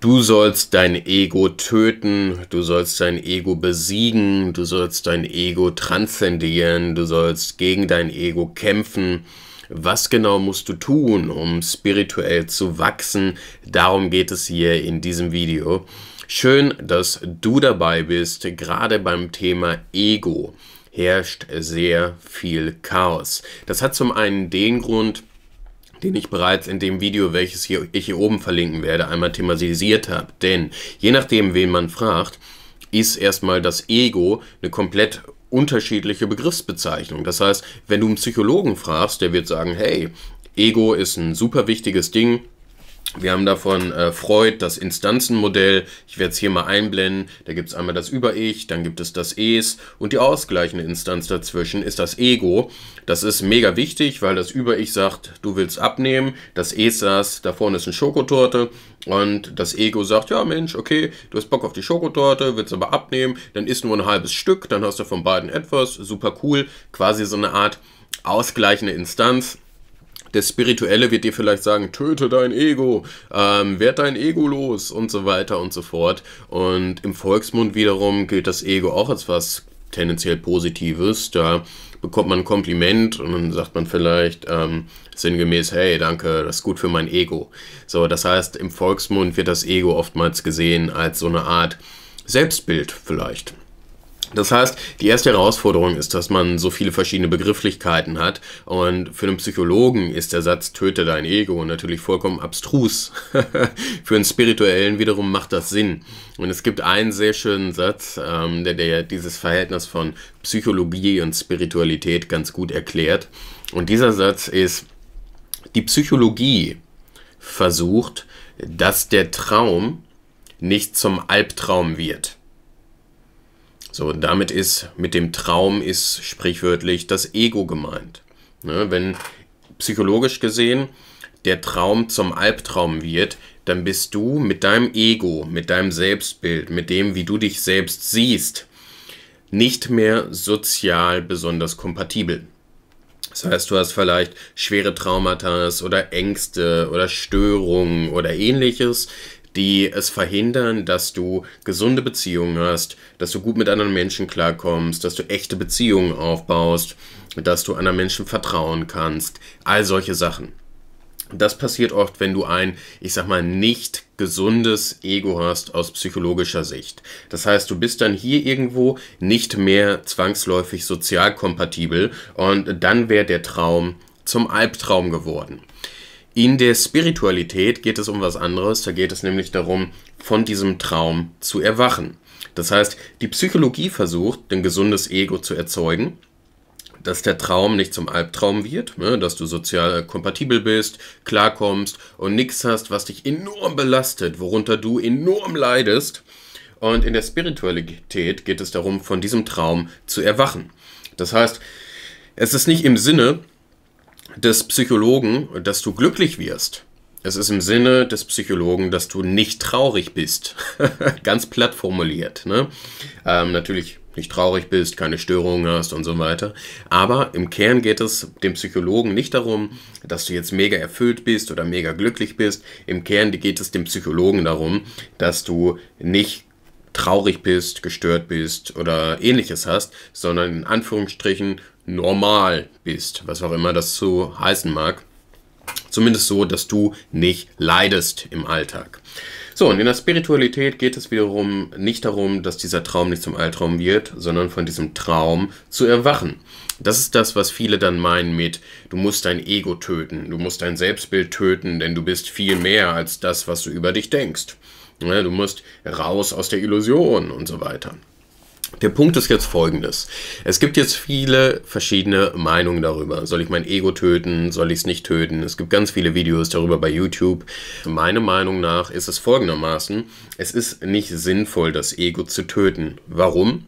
Du sollst dein Ego töten, du sollst dein Ego besiegen, du sollst dein Ego transzendieren, du sollst gegen dein Ego kämpfen. Was genau musst du tun, um spirituell zu wachsen? Darum geht es hier in diesem Video. Schön, dass du dabei bist, gerade beim Thema Ego herrscht sehr viel Chaos. Das hat zum einen den Grund, den ich bereits in dem Video, welches hier, ich hier oben verlinken werde, einmal thematisiert habe. Denn je nachdem, wen man fragt, ist erstmal das Ego eine komplett unterschiedliche Begriffsbezeichnung. Das heißt, wenn du einen Psychologen fragst, der wird sagen, hey, Ego ist ein super wichtiges Ding, wir haben davon äh, Freud, das Instanzenmodell. Ich werde es hier mal einblenden. Da gibt es einmal das Über-Ich, dann gibt es das Es und die ausgleichende Instanz dazwischen ist das Ego. Das ist mega wichtig, weil das Über-Ich sagt, du willst abnehmen. Das Es saß, da vorne ist eine Schokotorte. Und das Ego sagt, ja Mensch, okay, du hast Bock auf die Schokotorte, willst aber abnehmen. Dann isst nur ein halbes Stück, dann hast du von beiden etwas. Super cool. Quasi so eine Art ausgleichende Instanz der Spirituelle wird dir vielleicht sagen, töte dein Ego, ähm, werd dein Ego los und so weiter und so fort. Und im Volksmund wiederum gilt das Ego auch als was tendenziell Positives. Da bekommt man ein Kompliment und dann sagt man vielleicht ähm, sinngemäß, hey, danke, das ist gut für mein Ego. So, das heißt, im Volksmund wird das Ego oftmals gesehen als so eine Art Selbstbild vielleicht. Das heißt, die erste Herausforderung ist, dass man so viele verschiedene Begrifflichkeiten hat. Und für einen Psychologen ist der Satz töte dein Ego natürlich vollkommen abstrus. für einen Spirituellen wiederum macht das Sinn. Und es gibt einen sehr schönen Satz, ähm, der, der dieses Verhältnis von Psychologie und Spiritualität ganz gut erklärt. Und dieser Satz ist, die Psychologie versucht, dass der Traum nicht zum Albtraum wird. So, damit ist, mit dem Traum ist sprichwörtlich das Ego gemeint. Ne, wenn psychologisch gesehen der Traum zum Albtraum wird, dann bist du mit deinem Ego, mit deinem Selbstbild, mit dem, wie du dich selbst siehst, nicht mehr sozial besonders kompatibel. Das heißt, du hast vielleicht schwere Traumata oder Ängste oder Störungen oder ähnliches, die es verhindern, dass du gesunde Beziehungen hast, dass du gut mit anderen Menschen klarkommst, dass du echte Beziehungen aufbaust, dass du anderen Menschen vertrauen kannst, all solche Sachen. Das passiert oft, wenn du ein, ich sag mal, nicht gesundes Ego hast aus psychologischer Sicht. Das heißt, du bist dann hier irgendwo nicht mehr zwangsläufig sozial kompatibel und dann wäre der Traum zum Albtraum geworden. In der Spiritualität geht es um was anderes. Da geht es nämlich darum, von diesem Traum zu erwachen. Das heißt, die Psychologie versucht, ein gesundes Ego zu erzeugen, dass der Traum nicht zum Albtraum wird, ne, dass du sozial kompatibel bist, klarkommst und nichts hast, was dich enorm belastet, worunter du enorm leidest. Und in der Spiritualität geht es darum, von diesem Traum zu erwachen. Das heißt, es ist nicht im Sinne des Psychologen, dass du glücklich wirst. Es ist im Sinne des Psychologen, dass du nicht traurig bist. Ganz platt formuliert. Ne? Ähm, natürlich nicht traurig bist, keine Störungen hast und so weiter. Aber im Kern geht es dem Psychologen nicht darum, dass du jetzt mega erfüllt bist oder mega glücklich bist. Im Kern geht es dem Psychologen darum, dass du nicht traurig bist, gestört bist oder ähnliches hast, sondern in Anführungsstrichen normal bist, was auch immer das zu heißen mag. Zumindest so, dass du nicht leidest im Alltag. So, und in der Spiritualität geht es wiederum nicht darum, dass dieser Traum nicht zum Albtraum wird, sondern von diesem Traum zu erwachen. Das ist das, was viele dann meinen mit, du musst dein Ego töten, du musst dein Selbstbild töten, denn du bist viel mehr als das, was du über dich denkst. Du musst raus aus der Illusion und so weiter. Der Punkt ist jetzt folgendes. Es gibt jetzt viele verschiedene Meinungen darüber. Soll ich mein Ego töten? Soll ich es nicht töten? Es gibt ganz viele Videos darüber bei YouTube. Meiner Meinung nach ist es folgendermaßen. Es ist nicht sinnvoll, das Ego zu töten. Warum?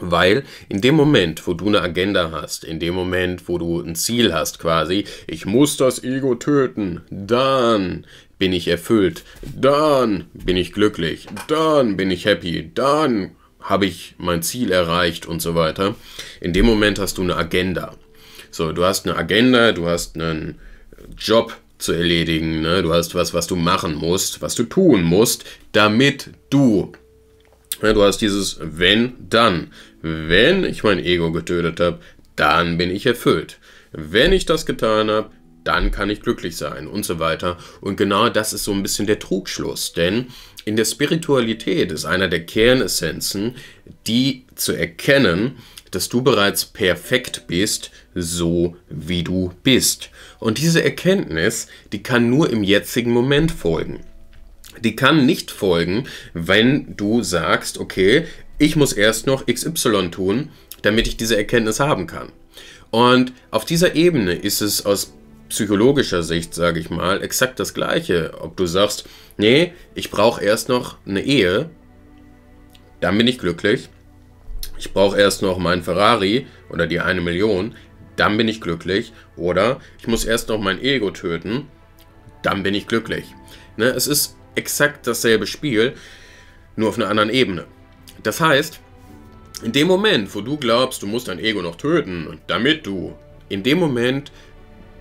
Weil in dem Moment, wo du eine Agenda hast, in dem Moment, wo du ein Ziel hast, quasi, ich muss das Ego töten, dann bin ich erfüllt, dann bin ich glücklich, dann bin ich happy, dann habe ich mein Ziel erreicht und so weiter. In dem Moment hast du eine Agenda. So, du hast eine Agenda, du hast einen Job zu erledigen, ne? du hast was, was du machen musst, was du tun musst, damit du. Ja, ne? du hast dieses wenn, dann. Wenn ich mein Ego getötet habe, dann bin ich erfüllt. Wenn ich das getan habe, dann kann ich glücklich sein und so weiter. Und genau das ist so ein bisschen der Trugschluss, denn in der Spiritualität ist einer der Kernessenzen, die zu erkennen, dass du bereits perfekt bist, so wie du bist. Und diese Erkenntnis, die kann nur im jetzigen Moment folgen. Die kann nicht folgen, wenn du sagst, okay, ich muss erst noch XY tun, damit ich diese Erkenntnis haben kann. Und auf dieser Ebene ist es aus psychologischer Sicht, sage ich mal, exakt das Gleiche. Ob du sagst, nee, ich brauche erst noch eine Ehe, dann bin ich glücklich. Ich brauche erst noch meinen Ferrari oder die eine Million, dann bin ich glücklich. Oder ich muss erst noch mein Ego töten, dann bin ich glücklich. Ne, es ist exakt dasselbe Spiel, nur auf einer anderen Ebene. Das heißt, in dem Moment, wo du glaubst, du musst dein Ego noch töten, damit du, in dem Moment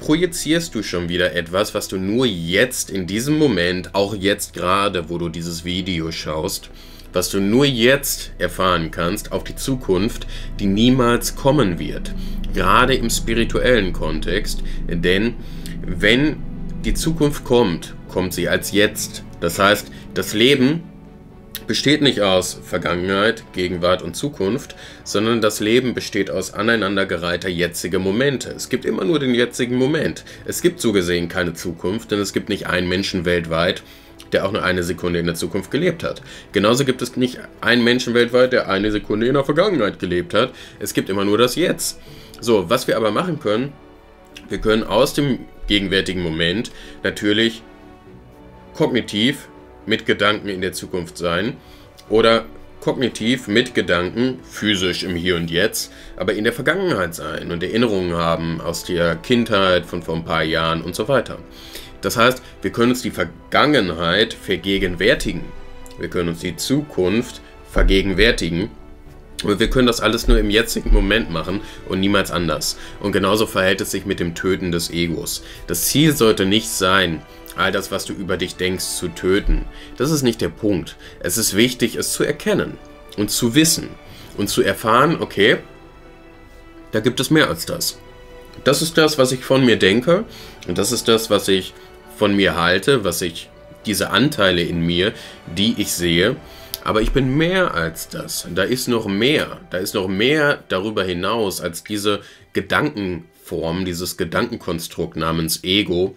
projizierst du schon wieder etwas, was du nur jetzt in diesem Moment, auch jetzt gerade, wo du dieses Video schaust, was du nur jetzt erfahren kannst, auf die Zukunft, die niemals kommen wird. Gerade im spirituellen Kontext, denn wenn die Zukunft kommt, kommt sie als jetzt. Das heißt, das Leben besteht nicht aus Vergangenheit, Gegenwart und Zukunft, sondern das Leben besteht aus aneinandergereihter jetziger Momente. Es gibt immer nur den jetzigen Moment. Es gibt so gesehen keine Zukunft, denn es gibt nicht einen Menschen weltweit, der auch nur eine Sekunde in der Zukunft gelebt hat. Genauso gibt es nicht einen Menschen weltweit, der eine Sekunde in der Vergangenheit gelebt hat. Es gibt immer nur das Jetzt. So, was wir aber machen können, wir können aus dem gegenwärtigen Moment natürlich kognitiv mit Gedanken in der Zukunft sein oder kognitiv mit Gedanken, physisch im Hier und Jetzt, aber in der Vergangenheit sein und Erinnerungen haben aus der Kindheit von vor ein paar Jahren und so weiter. Das heißt, wir können uns die Vergangenheit vergegenwärtigen. Wir können uns die Zukunft vergegenwärtigen. Und wir können das alles nur im jetzigen Moment machen und niemals anders. Und genauso verhält es sich mit dem Töten des Egos. Das Ziel sollte nicht sein, all das, was du über dich denkst, zu töten. Das ist nicht der Punkt. Es ist wichtig, es zu erkennen und zu wissen und zu erfahren, okay, da gibt es mehr als das. Das ist das, was ich von mir denke und das ist das, was ich von mir halte, was ich, diese Anteile in mir, die ich sehe, aber ich bin mehr als das. Da ist noch mehr. Da ist noch mehr darüber hinaus als diese Gedankenform, dieses Gedankenkonstrukt namens Ego,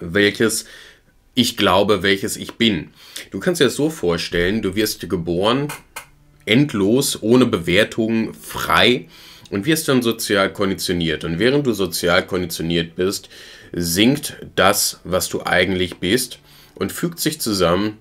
welches ich glaube, welches ich bin. Du kannst dir das so vorstellen, du wirst geboren, endlos, ohne Bewertungen, frei und wirst dann sozial konditioniert. Und während du sozial konditioniert bist, sinkt das, was du eigentlich bist und fügt sich zusammen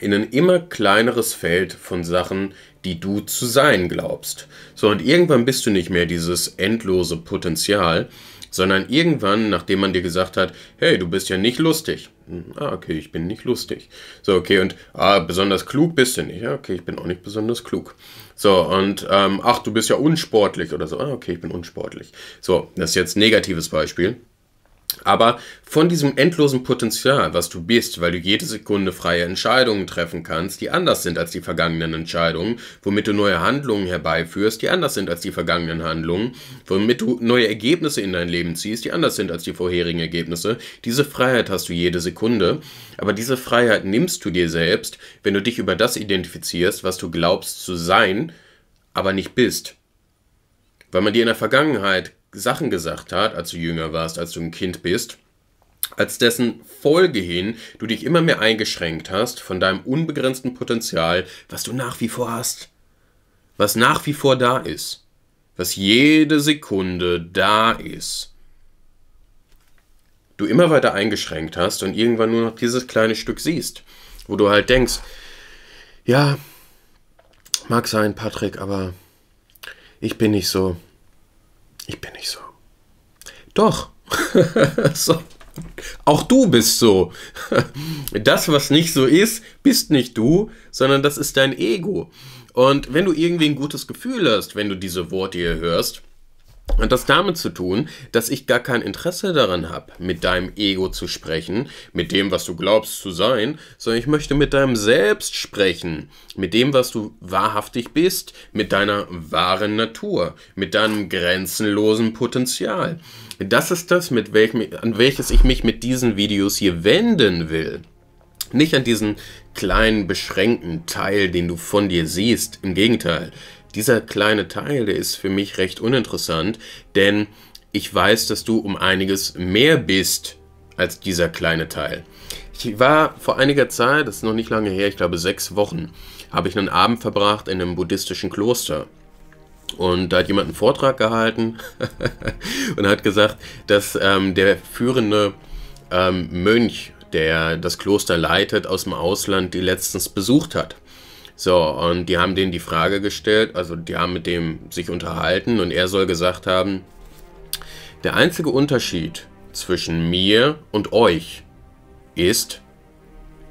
in ein immer kleineres Feld von Sachen, die du zu sein glaubst. So, und irgendwann bist du nicht mehr dieses endlose Potenzial, sondern irgendwann, nachdem man dir gesagt hat, hey, du bist ja nicht lustig. Hm, ah, okay, ich bin nicht lustig. So, okay, und ah, besonders klug bist du nicht. Ja, okay, ich bin auch nicht besonders klug. So, und ähm, ach, du bist ja unsportlich oder so. Ah, okay, ich bin unsportlich. So, das ist jetzt ein negatives Beispiel. Aber von diesem endlosen Potenzial, was du bist, weil du jede Sekunde freie Entscheidungen treffen kannst, die anders sind als die vergangenen Entscheidungen, womit du neue Handlungen herbeiführst, die anders sind als die vergangenen Handlungen, womit du neue Ergebnisse in dein Leben ziehst, die anders sind als die vorherigen Ergebnisse, diese Freiheit hast du jede Sekunde, aber diese Freiheit nimmst du dir selbst, wenn du dich über das identifizierst, was du glaubst zu sein, aber nicht bist. Weil man dir in der Vergangenheit Sachen gesagt hat, als du jünger warst, als du ein Kind bist, als dessen Folge hin du dich immer mehr eingeschränkt hast von deinem unbegrenzten Potenzial, was du nach wie vor hast, was nach wie vor da ist, was jede Sekunde da ist. Du immer weiter eingeschränkt hast und irgendwann nur noch dieses kleine Stück siehst, wo du halt denkst, ja, mag sein, Patrick, aber ich bin nicht so. Ich bin nicht so. Doch. so. Auch du bist so. Das, was nicht so ist, bist nicht du, sondern das ist dein Ego. Und wenn du irgendwie ein gutes Gefühl hast, wenn du diese Worte hier hörst, hat das damit zu tun, dass ich gar kein Interesse daran habe, mit deinem Ego zu sprechen, mit dem, was du glaubst zu sein, sondern ich möchte mit deinem Selbst sprechen, mit dem, was du wahrhaftig bist, mit deiner wahren Natur, mit deinem grenzenlosen Potenzial. Das ist das, mit welchem, an welches ich mich mit diesen Videos hier wenden will. Nicht an diesen kleinen, beschränkten Teil, den du von dir siehst. Im Gegenteil, dieser kleine Teil, der ist für mich recht uninteressant, denn ich weiß, dass du um einiges mehr bist als dieser kleine Teil. Ich war vor einiger Zeit, das ist noch nicht lange her, ich glaube sechs Wochen, habe ich einen Abend verbracht in einem buddhistischen Kloster. Und da hat jemand einen Vortrag gehalten und hat gesagt, dass ähm, der führende ähm, Mönch, der das Kloster leitet, aus dem Ausland die letztens besucht hat. So, und die haben denen die Frage gestellt, also die haben mit dem sich unterhalten und er soll gesagt haben, der einzige Unterschied zwischen mir und euch ist,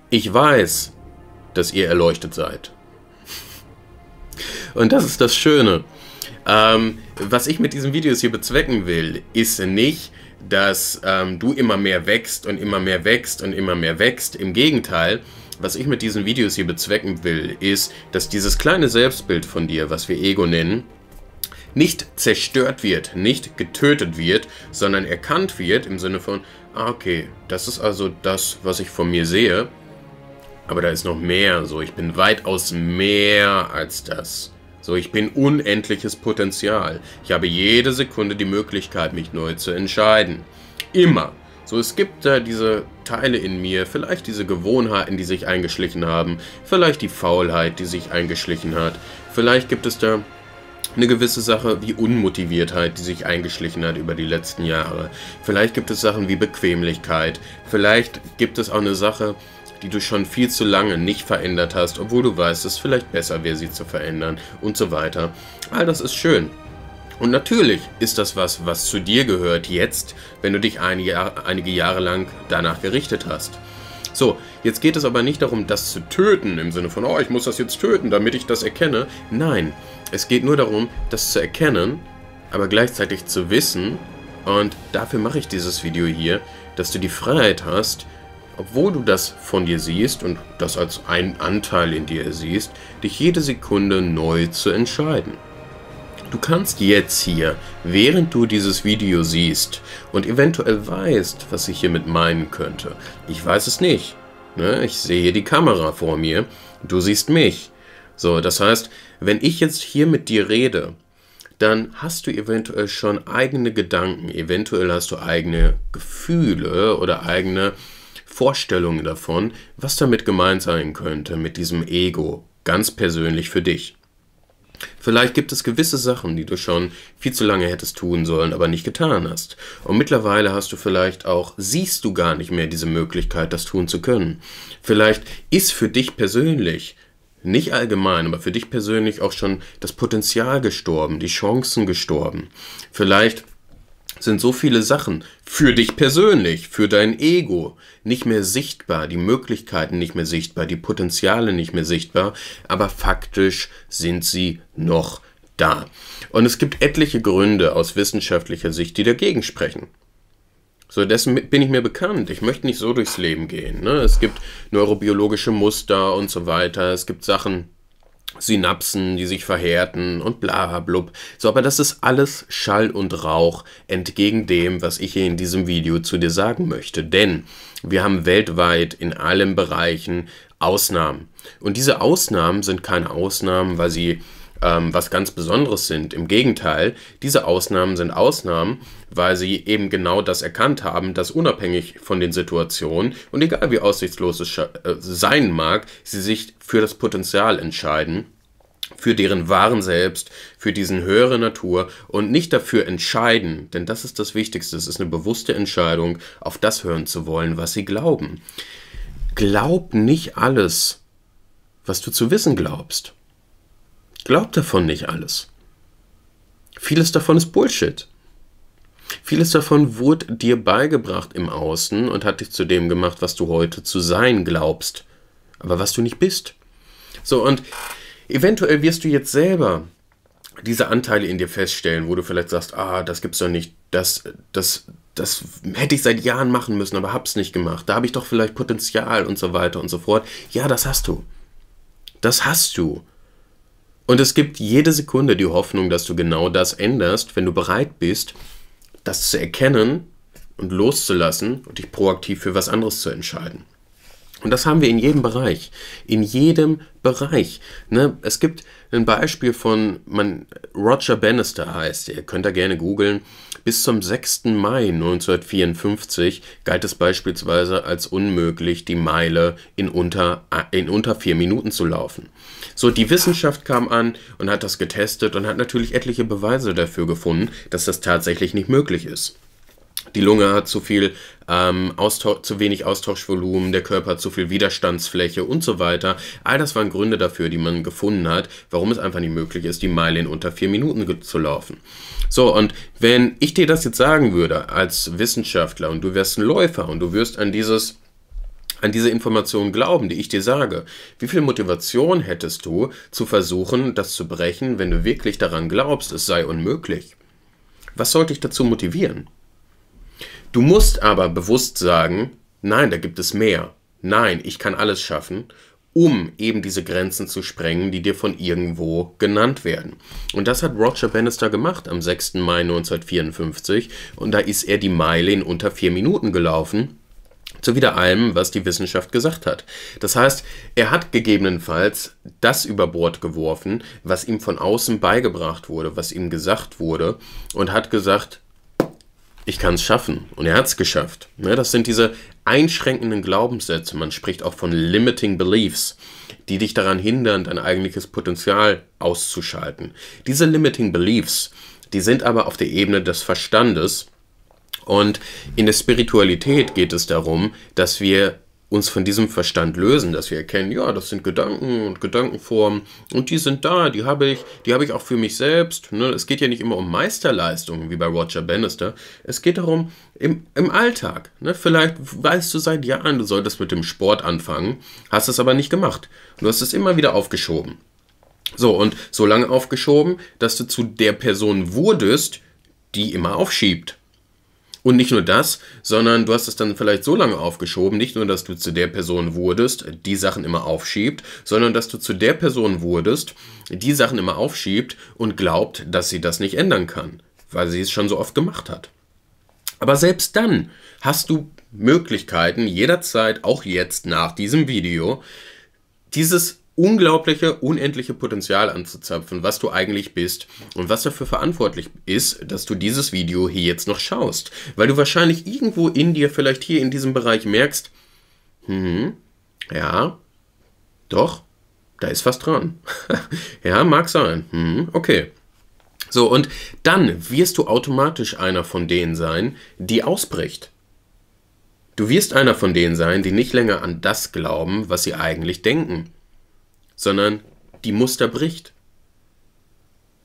ich weiß, dass ihr erleuchtet seid. Und das ist das Schöne. Ähm, was ich mit diesen Videos hier bezwecken will, ist nicht, dass ähm, du immer mehr wächst und immer mehr wächst und immer mehr wächst. Im Gegenteil, was ich mit diesen Videos hier bezwecken will, ist, dass dieses kleine Selbstbild von dir, was wir Ego nennen, nicht zerstört wird, nicht getötet wird, sondern erkannt wird im Sinne von, ah, okay, das ist also das, was ich von mir sehe, aber da ist noch mehr, so, ich bin weitaus mehr als das. So, ich bin unendliches Potenzial. Ich habe jede Sekunde die Möglichkeit, mich neu zu entscheiden. Immer. So, es gibt da diese Teile in mir, vielleicht diese Gewohnheiten, die sich eingeschlichen haben, vielleicht die Faulheit, die sich eingeschlichen hat, vielleicht gibt es da eine gewisse Sache wie Unmotiviertheit, die sich eingeschlichen hat über die letzten Jahre. Vielleicht gibt es Sachen wie Bequemlichkeit, vielleicht gibt es auch eine Sache, die du schon viel zu lange nicht verändert hast, obwohl du weißt, es vielleicht besser wäre, sie zu verändern und so weiter. All das ist schön. Und natürlich ist das was, was zu dir gehört jetzt, wenn du dich einige, einige Jahre lang danach gerichtet hast. So, jetzt geht es aber nicht darum, das zu töten, im Sinne von, oh, ich muss das jetzt töten, damit ich das erkenne. Nein, es geht nur darum, das zu erkennen, aber gleichzeitig zu wissen, und dafür mache ich dieses Video hier, dass du die Freiheit hast, obwohl du das von dir siehst und das als einen Anteil in dir siehst, dich jede Sekunde neu zu entscheiden. Du kannst jetzt hier, während du dieses Video siehst und eventuell weißt, was ich hiermit meinen könnte. Ich weiß es nicht. Ne? Ich sehe die Kamera vor mir, du siehst mich. So, das heißt, wenn ich jetzt hier mit dir rede, dann hast du eventuell schon eigene Gedanken, eventuell hast du eigene Gefühle oder eigene Vorstellungen davon, was damit gemeint sein könnte mit diesem Ego, ganz persönlich für dich. Vielleicht gibt es gewisse Sachen, die du schon viel zu lange hättest tun sollen, aber nicht getan hast. Und mittlerweile hast du vielleicht auch, siehst du gar nicht mehr diese Möglichkeit, das tun zu können. Vielleicht ist für dich persönlich, nicht allgemein, aber für dich persönlich auch schon das Potenzial gestorben, die Chancen gestorben. Vielleicht sind so viele Sachen für dich persönlich, für dein Ego nicht mehr sichtbar, die Möglichkeiten nicht mehr sichtbar, die Potenziale nicht mehr sichtbar, aber faktisch sind sie noch da. Und es gibt etliche Gründe aus wissenschaftlicher Sicht, die dagegen sprechen. So, dessen bin ich mir bekannt. Ich möchte nicht so durchs Leben gehen. Ne? Es gibt neurobiologische Muster und so weiter. Es gibt Sachen, Synapsen, die sich verhärten und bla blub. So, aber das ist alles Schall und Rauch entgegen dem, was ich hier in diesem Video zu dir sagen möchte. Denn wir haben weltweit in allen Bereichen Ausnahmen. Und diese Ausnahmen sind keine Ausnahmen, weil sie ähm, was ganz Besonderes sind. Im Gegenteil, diese Ausnahmen sind Ausnahmen, weil sie eben genau das erkannt haben, dass unabhängig von den Situationen und egal wie aussichtslos es äh, sein mag, sie sich für das Potenzial entscheiden für deren wahren Selbst, für diesen höhere Natur und nicht dafür entscheiden, denn das ist das Wichtigste, es ist eine bewusste Entscheidung, auf das hören zu wollen, was sie glauben. Glaub nicht alles, was du zu wissen glaubst. Glaubt davon nicht alles. Vieles davon ist Bullshit. Vieles davon wurde dir beigebracht im Außen und hat dich zu dem gemacht, was du heute zu sein glaubst, aber was du nicht bist. So, und eventuell wirst du jetzt selber diese Anteile in dir feststellen, wo du vielleicht sagst, ah, das gibt's doch nicht, das, das, das hätte ich seit Jahren machen müssen, aber hab's nicht gemacht. Da habe ich doch vielleicht Potenzial und so weiter und so fort. Ja, das hast du. Das hast du. Und es gibt jede Sekunde die Hoffnung, dass du genau das änderst, wenn du bereit bist, das zu erkennen und loszulassen und dich proaktiv für was anderes zu entscheiden. Und das haben wir in jedem Bereich. In jedem Bereich. Ne? Es gibt ein Beispiel von man, Roger Bannister heißt, ihr könnt da gerne googeln. Bis zum 6. Mai 1954 galt es beispielsweise als unmöglich, die Meile in unter, in unter vier Minuten zu laufen. So, die Wissenschaft kam an und hat das getestet und hat natürlich etliche Beweise dafür gefunden, dass das tatsächlich nicht möglich ist die Lunge hat zu viel ähm, zu wenig Austauschvolumen, der Körper hat zu viel Widerstandsfläche und so weiter. All das waren Gründe dafür, die man gefunden hat, warum es einfach nicht möglich ist, die Meile in unter vier Minuten zu laufen. So, und wenn ich dir das jetzt sagen würde als Wissenschaftler und du wärst ein Läufer und du wirst an dieses an diese Informationen glauben, die ich dir sage. Wie viel Motivation hättest du, zu versuchen, das zu brechen, wenn du wirklich daran glaubst, es sei unmöglich? Was sollte dich dazu motivieren? Du musst aber bewusst sagen, nein, da gibt es mehr. Nein, ich kann alles schaffen, um eben diese Grenzen zu sprengen, die dir von irgendwo genannt werden. Und das hat Roger Bannister gemacht am 6. Mai 1954 und da ist er die Meile in unter vier Minuten gelaufen zu wieder allem, was die Wissenschaft gesagt hat. Das heißt, er hat gegebenenfalls das über Bord geworfen, was ihm von außen beigebracht wurde, was ihm gesagt wurde und hat gesagt, ich kann es schaffen. Und er hat es geschafft. Ne, das sind diese einschränkenden Glaubenssätze. Man spricht auch von limiting beliefs, die dich daran hindern, dein eigentliches Potenzial auszuschalten. Diese limiting beliefs, die sind aber auf der Ebene des Verstandes. Und in der Spiritualität geht es darum, dass wir uns von diesem Verstand lösen, dass wir erkennen, ja, das sind Gedanken und Gedankenformen und die sind da, die habe ich, die habe ich auch für mich selbst. Ne? Es geht ja nicht immer um Meisterleistungen wie bei Roger Bannister. Es geht darum, im, im Alltag. Ne? Vielleicht weißt du seit Jahren, du solltest mit dem Sport anfangen, hast es aber nicht gemacht. Du hast es immer wieder aufgeschoben. So, und so lange aufgeschoben, dass du zu der Person wurdest, die immer aufschiebt. Und nicht nur das, sondern du hast es dann vielleicht so lange aufgeschoben, nicht nur, dass du zu der Person wurdest, die Sachen immer aufschiebt, sondern dass du zu der Person wurdest, die Sachen immer aufschiebt und glaubt, dass sie das nicht ändern kann, weil sie es schon so oft gemacht hat. Aber selbst dann hast du Möglichkeiten, jederzeit, auch jetzt nach diesem Video, dieses unglaubliche, unendliche Potenzial anzuzapfen, was du eigentlich bist und was dafür verantwortlich ist, dass du dieses Video hier jetzt noch schaust. Weil du wahrscheinlich irgendwo in dir, vielleicht hier in diesem Bereich merkst, hm, ja, doch, da ist was dran. ja, mag sein. Hm, okay. So, und dann wirst du automatisch einer von denen sein, die ausbricht. Du wirst einer von denen sein, die nicht länger an das glauben, was sie eigentlich denken sondern die Muster bricht.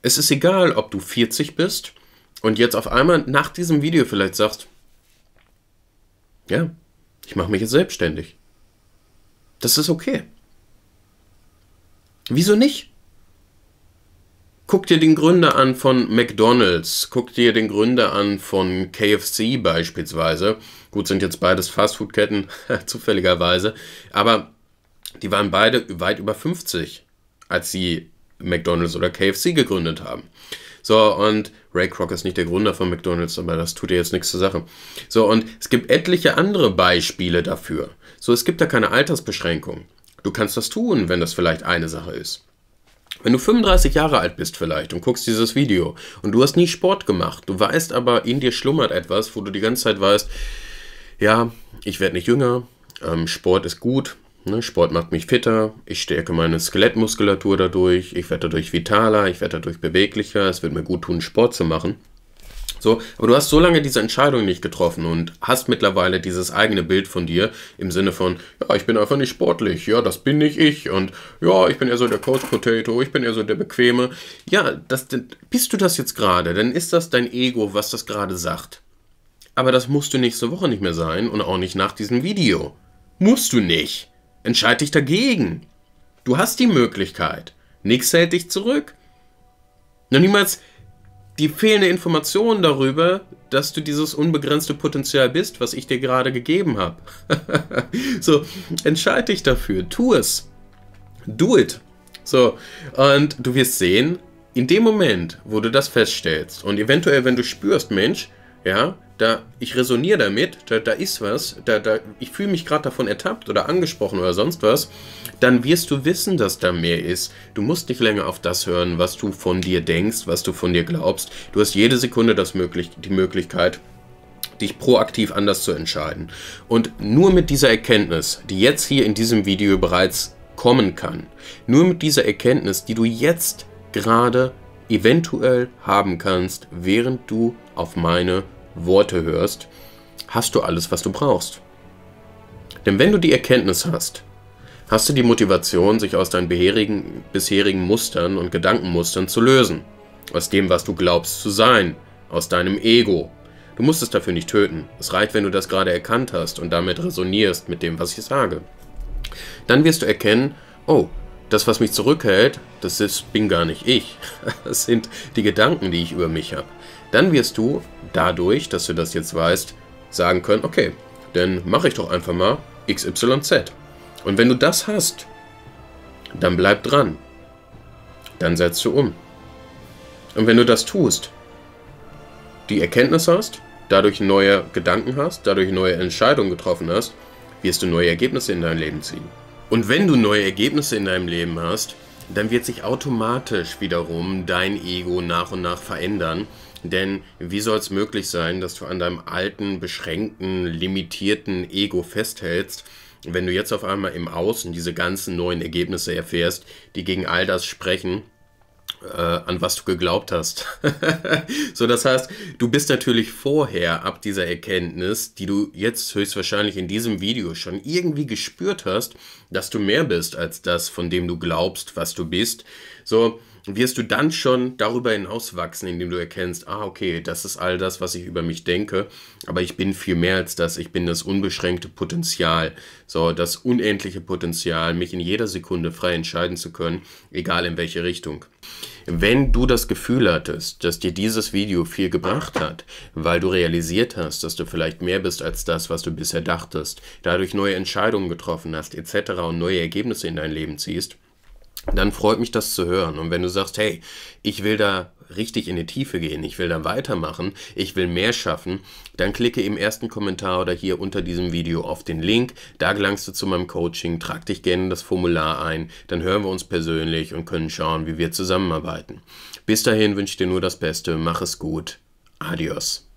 Es ist egal, ob du 40 bist und jetzt auf einmal nach diesem Video vielleicht sagst, ja, ich mache mich jetzt selbstständig. Das ist okay. Wieso nicht? Guck dir den Gründer an von McDonald's, guck dir den Gründer an von KFC beispielsweise. Gut, sind jetzt beides Fastfoodketten, zufälligerweise. Aber die waren beide weit über 50, als sie McDonald's oder KFC gegründet haben. So, und Ray Kroc ist nicht der Gründer von McDonald's, aber das tut ja jetzt nichts zur Sache. So, und es gibt etliche andere Beispiele dafür. So, es gibt da keine Altersbeschränkung. Du kannst das tun, wenn das vielleicht eine Sache ist. Wenn du 35 Jahre alt bist vielleicht und guckst dieses Video und du hast nie Sport gemacht, du weißt aber, in dir schlummert etwas, wo du die ganze Zeit weißt, ja, ich werde nicht jünger, ähm, Sport ist gut, Ne, Sport macht mich fitter, ich stärke meine Skelettmuskulatur dadurch, ich werde dadurch vitaler, ich werde dadurch beweglicher, es wird mir gut tun, Sport zu machen. So, aber du hast so lange diese Entscheidung nicht getroffen und hast mittlerweile dieses eigene Bild von dir im Sinne von, ja, ich bin einfach nicht sportlich, ja, das bin nicht ich und ja, ich bin eher so der Coach Potato, ich bin eher so der Bequeme. Ja, das, bist du das jetzt gerade, dann ist das dein Ego, was das gerade sagt. Aber das musst du nächste Woche nicht mehr sein und auch nicht nach diesem Video. Musst du nicht. Entscheid dich dagegen. Du hast die Möglichkeit. Nichts hält dich zurück. Nur niemals die fehlende Information darüber, dass du dieses unbegrenzte Potenzial bist, was ich dir gerade gegeben habe. so, entscheid dich dafür. Tu es. Do it. So, und du wirst sehen, in dem Moment, wo du das feststellst und eventuell, wenn du spürst, Mensch, ja, da, ich resoniere damit, da, da ist was, da, da, ich fühle mich gerade davon ertappt oder angesprochen oder sonst was, dann wirst du wissen, dass da mehr ist. Du musst nicht länger auf das hören, was du von dir denkst, was du von dir glaubst. Du hast jede Sekunde das möglich, die Möglichkeit, dich proaktiv anders zu entscheiden. Und nur mit dieser Erkenntnis, die jetzt hier in diesem Video bereits kommen kann, nur mit dieser Erkenntnis, die du jetzt gerade eventuell haben kannst, während du auf meine Worte hörst, hast du alles, was du brauchst. Denn wenn du die Erkenntnis hast, hast du die Motivation, sich aus deinen bisherigen Mustern und Gedankenmustern zu lösen, aus dem, was du glaubst zu sein, aus deinem Ego. Du musst es dafür nicht töten. Es reicht, wenn du das gerade erkannt hast und damit resonierst mit dem, was ich sage. Dann wirst du erkennen, oh, das, was mich zurückhält, das ist, bin gar nicht ich. Das sind die Gedanken, die ich über mich habe dann wirst du dadurch, dass du das jetzt weißt, sagen können, okay, dann mache ich doch einfach mal XYZ. Und wenn du das hast, dann bleib dran. Dann setzt du um. Und wenn du das tust, die Erkenntnis hast, dadurch neue Gedanken hast, dadurch neue Entscheidungen getroffen hast, wirst du neue Ergebnisse in dein Leben ziehen. Und wenn du neue Ergebnisse in deinem Leben hast, dann wird sich automatisch wiederum dein Ego nach und nach verändern denn wie soll es möglich sein, dass du an deinem alten, beschränkten, limitierten Ego festhältst, wenn du jetzt auf einmal im Außen diese ganzen neuen Ergebnisse erfährst, die gegen all das sprechen, äh, an was du geglaubt hast. so, das heißt, du bist natürlich vorher ab dieser Erkenntnis, die du jetzt höchstwahrscheinlich in diesem Video schon irgendwie gespürt hast, dass du mehr bist als das, von dem du glaubst, was du bist. So, wirst du dann schon darüber hinaus wachsen, indem du erkennst, ah, okay, das ist all das, was ich über mich denke, aber ich bin viel mehr als das, ich bin das unbeschränkte Potenzial, so das unendliche Potenzial, mich in jeder Sekunde frei entscheiden zu können, egal in welche Richtung. Wenn du das Gefühl hattest, dass dir dieses Video viel gebracht hat, weil du realisiert hast, dass du vielleicht mehr bist als das, was du bisher dachtest, dadurch neue Entscheidungen getroffen hast, etc. und neue Ergebnisse in dein Leben ziehst, dann freut mich das zu hören. Und wenn du sagst, hey, ich will da richtig in die Tiefe gehen, ich will da weitermachen, ich will mehr schaffen, dann klicke im ersten Kommentar oder hier unter diesem Video auf den Link. Da gelangst du zu meinem Coaching, trag dich gerne in das Formular ein, dann hören wir uns persönlich und können schauen, wie wir zusammenarbeiten. Bis dahin wünsche ich dir nur das Beste, mach es gut, adios.